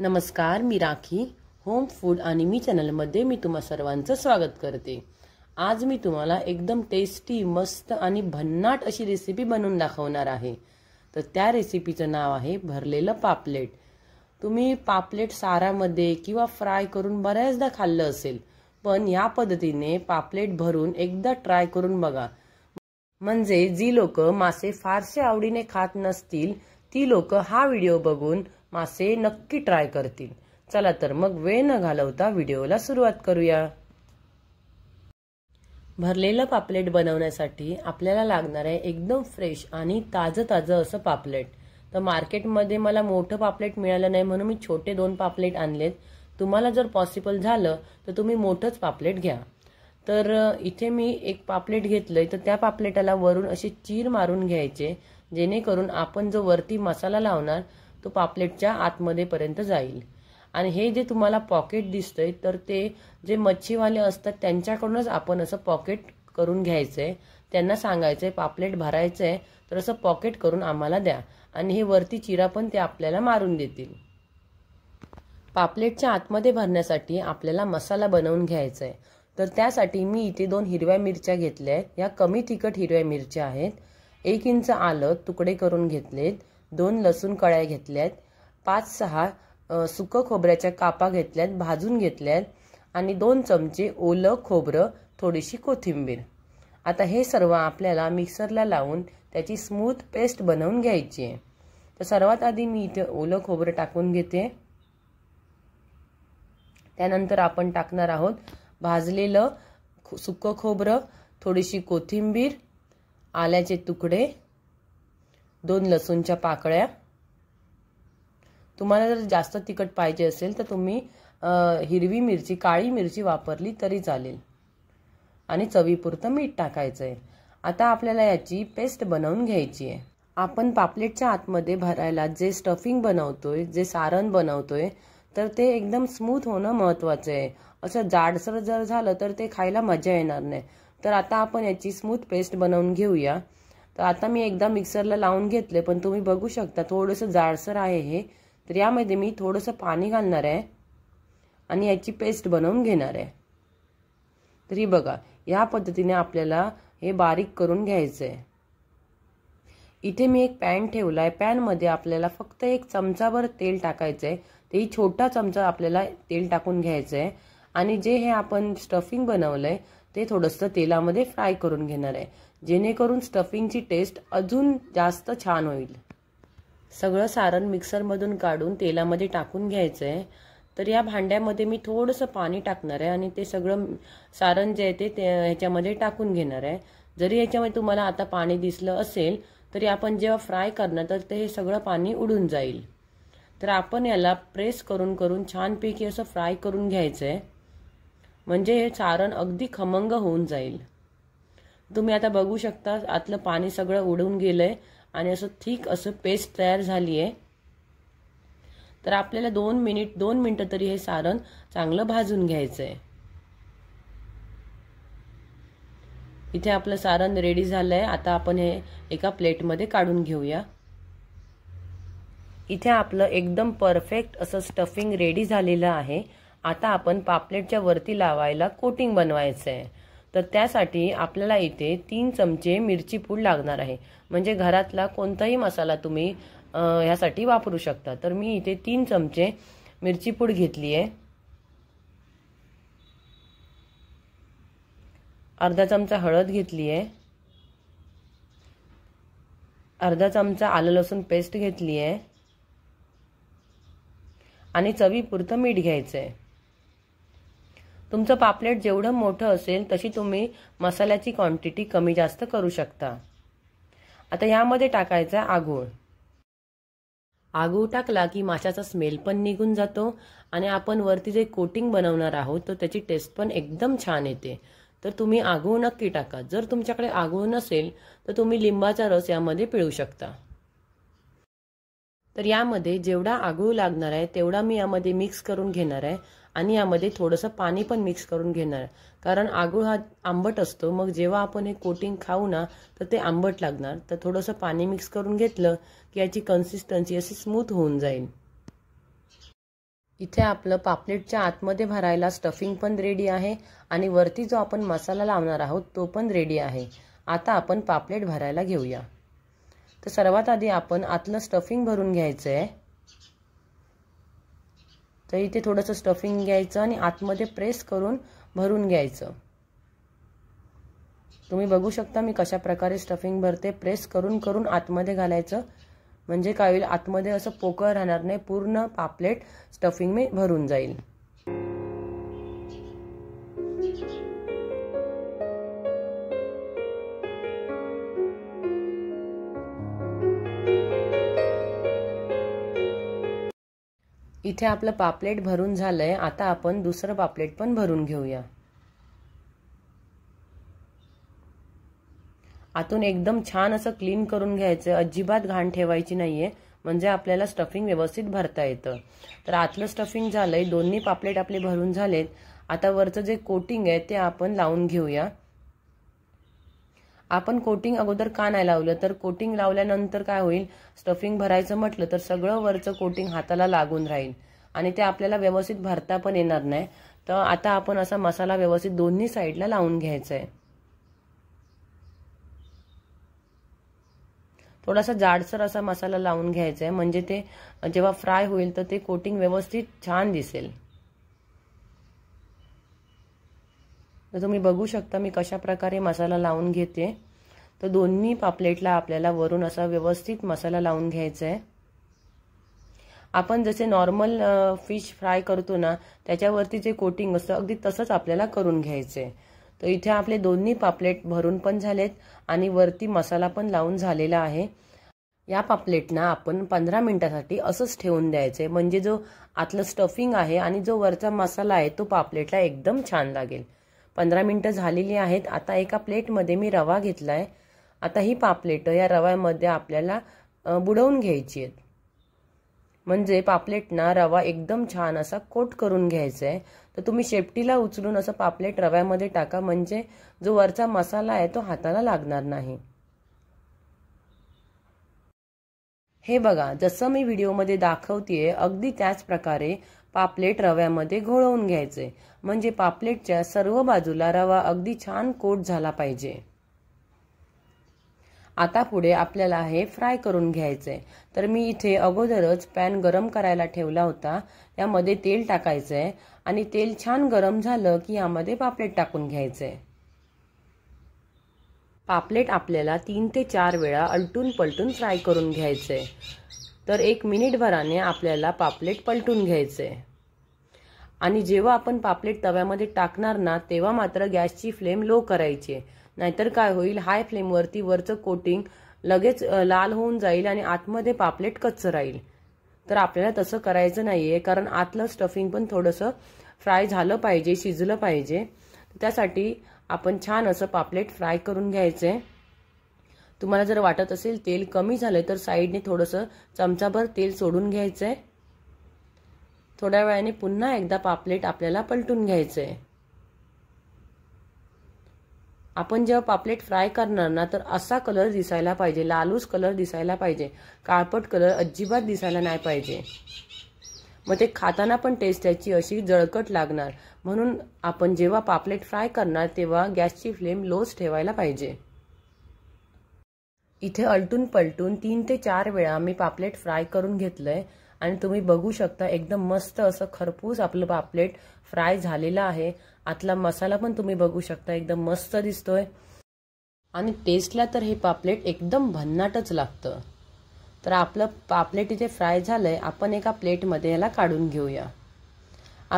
नमस्कार मी rakhi home food आणि मी चॅनलमध्ये मी तुम्हा सर्वांचं स्वागत करते आज मी तुम्हाला एकदम टेस्टी मस्त आणि भन्नाट अशी रेसिपी बनवून दाखवणार आहे तर त्या रेसिपीचं नाव आहे भरलेलं पापलेट तुम्ही पापलेट सारामध्ये किंवा फ्राय करून बऱ्याचदा खाल्लं असेल पण या पद्धतीने पापलेट भरून एकदा ट्राय करून बघा म्हणजे जी लोक मासे फारसे आवडीने खात नसतील ती लोक हा व्हिडिओ बघून मासे नक्की ट्राय करतील चला तर मग वेळ न घालवता व्हिडिओला सुरुवात करूया भरलेलं पापलेट बनवण्यासाठी आपल्याला लागणार आहे एकदम फ्रेश आणि ताजं ताजं असं पापलेट तर मार्केटमध्ये मला मोठं पापलेट मिळालं नाही म्हणून मी छोटे दोन पापलेट आणलेत तुम्हाला जर पॉसिबल झालं तर तुम्ही मोठंच पापलेट घ्या तर इथे मी एक पापलेट घेतलंय तर त्या पापलेटाला वरून अशी चीर मारून घ्यायचे जेणेकरून आपण जो वरती मसाला लावणार तो पापलेटच्या आतमध्ये पर्यंत जाईल आणि हे जे तुम्हाला पॉकेट दिसतंय तर ते जे मच्छीवाले असतात त्यांच्याकडूनच आपण असं पॉकेट करून घ्यायचंय त्यांना सांगायचंय पापलेट भरायचंय तर असं पॉकेट करून आम्हाला द्या आणि हे वरती चिरा पण ते आपल्याला मारून देतील पापलेटच्या आतमध्ये भरण्यासाठी आपल्याला मसाला बनवून घ्यायचा आहे तर त्यासाठी मी इथे दोन हिरव्या मिरच्या घेतल्या आहेत या कमी तिखट हिरव्या मिरच्या आहेत एक इंच आलं तुकडे करून घेतलेत दोन लसूण कळ्या घेतल्यात पाच सहा सुकं खोबऱ्याच्या कापा घेतल्यात भाजून घेतल्यात आणि दोन चमचे ओलं खोबरं थोडीशी कोथिंबीर आता हे सर्व आपल्याला मिक्सरला लावून त्याची स्मूथ पेस्ट बनवून घ्यायची आहे तर सर्वात आधी मी इथे ओलं खोबरं टाकून घेते त्यानंतर आपण टाकणार आहोत भाजलेलं सुकं खोबरं थोडीशी कोथिंबीर आल्याचे तुकडे दोन लसूणच्या पाकळ्या तुम्हाला जर जास्त तिखट पाहिजे असेल तर तुम्ही हिरवी मिरची काळी मिरची वापरली तरी चालेल आणि चवीपुरतं मीठ टाकायचं आहे आता आपल्याला याची पेस्ट बनवून घ्यायची आहे आपण पापलेटच्या आतमध्ये भरायला जे स्टफिंग बनवतोय जे सारण बनवतोय तर ते एकदम स्मूथ होणं महत्वाचं आहे असं जाडसर जर झालं तर ते खायला मजा येणार नाही तर आता आपण याची स्मूथ पेस्ट बनवून घेऊया तर आता मी एकदा मिक्सरला लावून घेतले पण तुम्ही बघू शकता थोडंसं जाडसर आहे हे तर यामध्ये मी थोडस पाणी घालणार आहे आणि याची पेस्ट बनवून घेणार आहे तरी बघा या पद्धतीने आपल्याला हे बारीक करून घ्यायचं आहे इथे मी एक पॅन ठेवला आहे पॅनमध्ये आपल्याला फक्त एक चमचाभर तेल टाकायचं आहे तेही छोटा चमचा आपल्याला तेल टाकून घ्यायचं आहे आणि जे हे आपण स्टफिंग बनवलं आहे ते थोडंसं तेलामध्ये फ्राय करून घेणार आहे जेणेकरून स्टफिंगची टेस्ट अजून जास्त छान होईल सगळं सारण मिक्सरमधून काढून तेलामध्ये टाकून घ्यायचं आहे तर या भांड्यामध्ये मी थोडंसं पाणी टाकणार आहे आणि ते सगळं सारण जे आहे ते ह्याच्यामध्ये टाकून घेणार आहे जरी याच्यामध्ये तुम्हाला आता पाणी दिसलं असेल तरी आपण जेव्हा फ्राय करणार तर ते हे सगळं पाणी उडून जाईल तर आपण याला प्रेस करून करून छानपैकी असं फ्राय करून घ्यायचं आहे म्हणजे हे सारण अगदी खमंग होऊन जाईल तुम्ही आता बघू शकता आतलं पाणी सगळं उडून गेलंय आणि असं थिक असं पेस्ट तयार झाली आहे तर आपल्याला दोन मिनिट दोन मिनिट तरी हे सारण चांगलं भाजून घ्यायचं आहे इथे आपलं सारण रेडी झालंय आहे आता आपण हे एका प्लेटमध्ये काढून घेऊया इथे आपलं एकदम परफेक्ट असं स्टफिंग रेडी झालेलं आहे आता आपण पापलेटच्या वरती लावायला कोटिंग बनवायचं आहे तर त्यासाठी आपल्याला इथे तीन चमचे मिरची पूड लागणार आहे म्हणजे घरातला कोणताही मसाला तुम्ही ह्यासाठी वापरू शकता तर मी इथे तीन चमचे मिरची पूड घेतली आहे अर्धा चमचा हळद घेतली आहे अर्धा चमचा आलं लसूण पेस्ट घेतली आहे आणि चवीपुरतं मीठ घ्यायचं आहे तुमचं पापलेट जेवढं मोठं असेल तशी तुम्ही मसाल्याची क्वांटिटी कमी जास्त करू शकता आता यामध्ये टाकायचा आगूळ आगूळ टाकला की माशाचा स्मेल पण निघून जातो आणि आपण वरती जे कोटिंग बनवणार आहोत तर त्याची टेस्ट पण एकदम छान येते तर तुम्ही आगूळ नक्की टाका जर तुमच्याकडे आगूळ नसेल तर तुम्ही लिंबाचा रस यामध्ये पिळू शकता तर यामध्ये जेवढा आगूळ लागणार आहे तेवढा मी यामध्ये मिक्स करून घेणार आहे आणि यामध्ये थोडंसं पाणी पण मिक्स करून घेणार कारण आगुळ हा आंबट असतो मग जेव्हा आपण हे कोटिंग खाऊ ना तर ते आंबट लागणार तर थोडंसं पाणी मिक्स करून घेतलं की याची कन्सिस्टन्सी अशी स्मूथ होऊन जाईल इथे आपलं पापलेटच्या आतमध्ये भरायला स्टफिंग पण रेडी आहे आणि वरती जो आपण मसाला लावणार आहोत तो पण रेडी आहे आता आपण पापलेट भरायला घेऊया तर सर्वात आधी आपण आतलं स्टफिंग भरून घ्यायचं आहे तर इथे थोडंसं स्टफिंग घ्यायचं आणि आतमध्ये प्रेस करून भरून घ्यायचं तुम्ही बघू शकता मी कशा प्रकारे स्टफिंग भरते प्रेस करून करून आतमध्ये घालायचं म्हणजे काय होईल आतमध्ये असं पोकळ राहणार नाही पूर्ण पापलेट स्टफिंग मी भरून जाईल इथे आपलं पापलेट भरून झालंय आता आपण दुसरं पापलेट पण भरून घेऊया आतून एकदम छान असं क्लीन करून घ्यायचं अजिबात घाण ठेवायची नाहीये म्हणजे आपल्याला स्टफिंग व्यवस्थित भरता येतं तर आतलं स्टफिंग झालंय दोन्ही पापलेट आपले भरून झालेत आता वरचं जे कोटिंग आहे ते आपण लावून घेऊया आपण कोटिंग अगोदर का नाही लावलं तर कोटिंग लावल्यानंतर काय होईल स्टफिंग भरायचं म्हटलं तर सगळं वरचं कोटिंग हाताला लागून राहील आणि ते आपल्याला व्यवस्थित भरता पण येणार नाही तर आता आपण असा मसाला व्यवस्थित दोन्ही साईडला लावून घ्यायचा आहे थोडासा जाडसर असा मसाला लावून घ्यायचा आहे म्हणजे ते जेव्हा फ्राय होईल तर ते कोटिंग व्यवस्थित छान दिसेल तर तुम्ही बघू शकता मी कशा प्रकारे मसाला लावून घेते तर दोन्ही पापलेटला आपल्याला वरून असा व्यवस्थित मसाला लावून घ्यायचा आहे आपण जसे नॉर्मल फिश फ्राय करतो ना त्याच्यावरती जे कोटिंग असतं अगदी तसंच आपल्याला करून घ्यायचं आहे तर इथे आपले दोन्ही पापलेट भरून पण झालेत आणि वरती मसाला पण लावून झालेला आहे या पापलेटना आपण पंधरा मिनिटासाठी असंच ठेवून द्यायचंय म्हणजे जो आतलं स्टफिंग आहे आणि जो वरचा मसाला आहे तो पापलेटला एकदम छान लागेल पंधरा मिनटं झालेली आहेत आता एका प्लेटमध्ये मी रवा घेतला आहे आता ही पापलेट या रव्यामध्ये आपल्याला बुडवून घ्यायची आहेत म्हणजे पापलेटना रवा एकदम छान असा कोट करून घ्यायचा आहे तर तुम्ही शेपटीला उचलून असं पापलेट रव्यामध्ये टाका म्हणजे जो वरचा मसाला आहे तो हाताला लागणार नाही हे बघा जसं मी व्हिडिओमध्ये दाखवतेय अगदी त्याच प्रकारे पापलेट रव्यामध्ये घोळवून घ्यायचे म्हणजे पापलेटच्या सर्व बाजूला रवा अगदी छान कोट झाला पाहिजे आता पुढे आपल्याला हे फ्राय करून घ्यायचे तर मी इथे अगोदरच पॅन गरम करायला ठेवला होता यामध्ये तेल टाकायचंय आहे आणि तेल छान गरम झालं की यामध्ये पापलेट टाकून घ्यायचे पापलेट आपल्याला तीन ते चार वेळा अलटून पलटून फ्राय करून घ्यायचे तर एक मिनिटभराने आपल्याला पापलेट पलटून घ्यायचं आहे आणि जेव्हा आपण पापलेट तव्यामध्ये टाकणार ना तेव्हा मात्र गॅसची फ्लेम लो करायची नाहीतर काय होईल हाय फ्लेमवरती वरचं कोटिंग लगेच लाल होऊन जाईल आणि आतमध्ये पापलेट कच्चं राहील तर आपल्याला तसं करायचं नाही आहे कारण आतलं स्टफिंग पण थोडंसं फ्राय झालं पाहिजे शिजलं पाहिजे त्यासाठी आपण छान असं पापलेट फ्राय करून घ्यायचं आहे तुम्हाला जर वाटत असेल तेल कमी झालं तर साईडने थोडंसं चमचाभर तेल सोडून घ्यायचं आहे थोड्या वेळाने पुन्हा एकदा पापलेट आपल्याला पलटून घ्यायचं आहे आपण जेव्हा पापलेट फ्राय करणार ना तर असा कलर दिसायला पाहिजे लालूच कलर दिसायला पाहिजे काळपट कलर अजिबात दिसायला नाही पाहिजे मग ते खाताना पण टेस्ट त्याची अशी जळकट लागणार म्हणून आपण जेव्हा पापलेट फ्राय करणार तेव्हा गॅसची फ्लेम लोच ठेवायला पाहिजे इथे अलटून पलटून तीन ते चार वेळा मी पापलेट फ्राय करून घेतलंय आणि तुम्ही बघू शकता एकदम मस्त असं खरपूस आपलं पापलेट फ्राय झालेलं आहे आतला मसाला पण तुम्ही बघू शकता एकदम मस्त दिसतोय आणि टेस्टला तर हे पापलेट एकदम भन्नाटच लागतं तर आपलं पापलेट इथे फ्राय झालंय आपण एका प्लेटमध्ये याला काढून घेऊया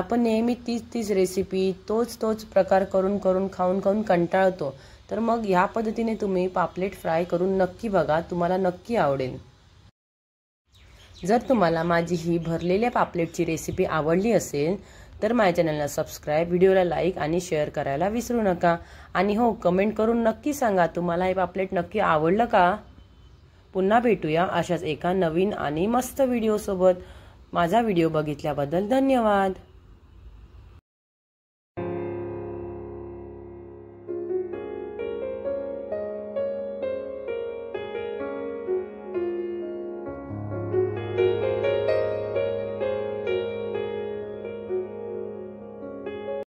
आपण नेहमी तीच तीच रेसिपी तोच तोच प्रकार करून करून खाऊन खाऊन कंटाळतो तर मग या पद्धतीने तुम्ही पापलेट फ्राय करून नक्की बघा तुम्हाला नक्की आवडेल जर तुम्हाला माझी ही भरलेल्या पापलेटची रेसिपी आवडली असेल तर माझ्या चॅनलला सबस्क्राईब व्हिडिओला लाईक आणि शेअर करायला विसरू नका आणि हो कमेंट करून नक्की सांगा तुम्हाला हे पापलेट नक्की आवडलं का पुन्हा भेटूया अशाच एका नवीन आणि मस्त व्हिडिओसोबत माझा व्हिडिओ बघितल्याबद्दल धन्यवाद